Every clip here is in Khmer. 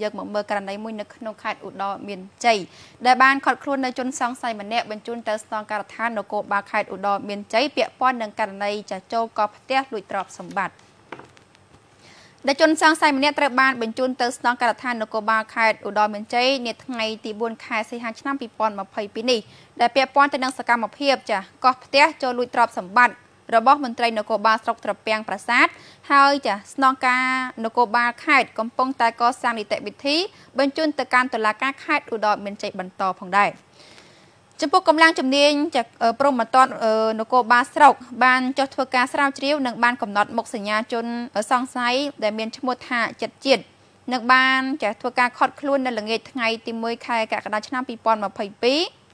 យើងមកមើលករណីមួយនៅក្នុងខេត្តឧត្តរមានជ័យដែលបានខាត់ខ្លួននៅជនសង្ស័យម្នាក់បញ្ជូនទៅស្នងការដ្ឋាននគរបាលខេត្តឧត្តរមានជ័យពាក់ព័ន្ធនឹងករណីចាចូលកផ្ទះលួចទ្រព្យសម្បត្តិដែលជនសង្ស័យម្នាក់ត្រូវបានបញ្ជូនទៅស្នងការដ្ឋាននគរបាលខេត្តឧត្តរមានជ័យនាថ្ងៃទី4ខែសីហាឆ្នាំ2022នេះដែលពាក់ព័ន្ធទៅនឹងសកម្មភាពចាកោះផ្ទះចូលលួចទ្រព្យសម្បត្តិរបស់មន្ត្រីនគរបាលស្រុកត្រពាំងប្រាសាទហើយចាស្នងការនគរបាលខេត្តកំពុងតែកសាងនីតិវិធីបញ្ជូនទៅកាន់តុលាការខេត្តឧត្តរមានជ័យបន្តផងដែរចំពោះកម្លាំងជំនាញព្រមតននគរបាលស្រុកបានចុះធ្វើការស្រាវជ្រាវនិង បានកំណត់មុខសញ្ញាជន សង្ស័យដែលមានឈ្មោះថាចិត្តជាតិនឹងបានចាស់ធ្វើការខត់ខ្លួននៅល្ងាចថ្ងៃទី1ខែកក្កដាឆ្នាំ2022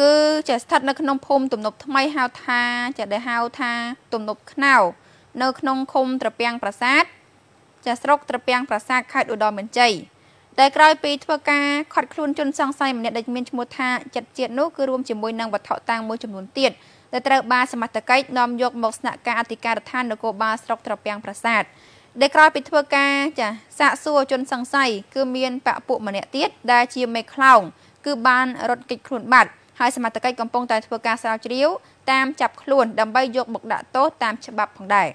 គឺចេះស្ថិតនៅក្នុងភូមិទំនប់ថ្មីហៅថាចេះដែលហៅថាទំនប់ខ្នៅនៅក្នុងឃុំត្រពាំងប្រាសាទចាស្រុកត្រពាំងប្រាសាទខេត្តឧត្តរមានជ័យដែលក្រោយពីធ្វើការខាត់ខ្លួនជនសង្ស័យម្នាក់ដែលមានឈ្មោះថាចិត្តជាតិនោះគឺរួមជាមួយនឹងវត្ថុតាំងមួយចំនួនទៀតដែលត្រូវបានសមត្ថកិច្ចនាំយកមកស្នាក់ការអធិការដ្ឋាននគរបាលស្រុកត្រពាំងប្រាសាទដែលក្រោយពីធ្វើការចាសាកសួរជនសង្ស័យគឺមានបពពួកម្នាក់ទៀតដែលជាមេខ្លោងគឺបានរត់គេចខ្លួនបាត់ហើយសមត្ថកិច្ចកំពុងតែធ្វើការស្រាវជ្រាវតាមចាប់ខ្លួនដើម្បីយកមកដាក់ទោសតាមច្បាប់ផងដែរ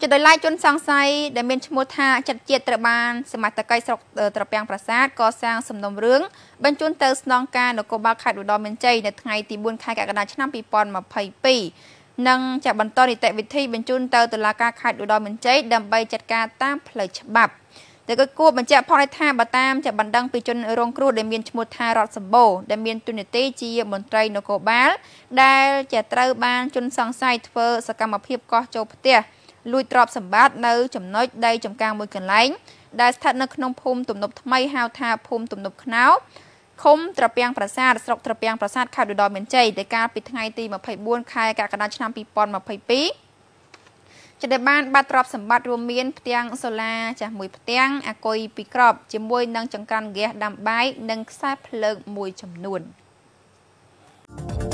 ចិត្តដោយឡែកជនសង្ស័យដែលមានឈ្មោះថាចិត្តជាតិត្រូវបានសមត្ថកិច្ចស្រុកត្រពាំងប្រាសាទកសាងសំណុំរឿងបញ្ជូនទៅស្នងការនគរបាលខេត្តឧត្តរមានជ័យនៅថ្ងៃទី4ខែកក្កដាឆ្នាំ2022និងចាក់បន្តនីតិវិធីបញ្ជូនទៅតុលាការខេត្តឧត្តរមានជ័យដើម្បីចាត់ការតាមផ្លូវច្បាប់តែក៏គួរបញ្ជាក់ផងថាបើតាមចាបណ្ដឹងពីជនរងគ្រោះដែលមានឈ្មោះថារដ្ឋសម្បូរដែលមានទុននីតិជាមន្ត្រីនគរបាល ដែលជាត្រូវបានជនសង្ស័យធ្វើ សកម្មភាពកោះចូលផ្ទះលួចទ្រព្យសម្បត្តិនៅចំណុចដីចំការមួយកន្លែងដែលស្ថិតនៅក្នុងភូមិទំនប់ថ្មីហៅថាភូមិទំនប់ខ្នោឃុំត្រពាំងប្រាសាទស្រុកត្រពាំងប្រាសាទខេត្តឧត្តរមានជ័យដែលកាលពីថ្ងៃទី24ខែកក្កដាឆ្នាំ2022ចិត្តដែលបានបាត់ទ្រព្យសម្បត្តិរួមមានផ្ទាំងសូឡាចាស់មួយផ្ទាំងអាគុយពីរក្រប ជាមួយនឹងចង្ក្រានហ្គាសដាំបាយនិងខ្សែភ្លើងមួយចំនួន thank you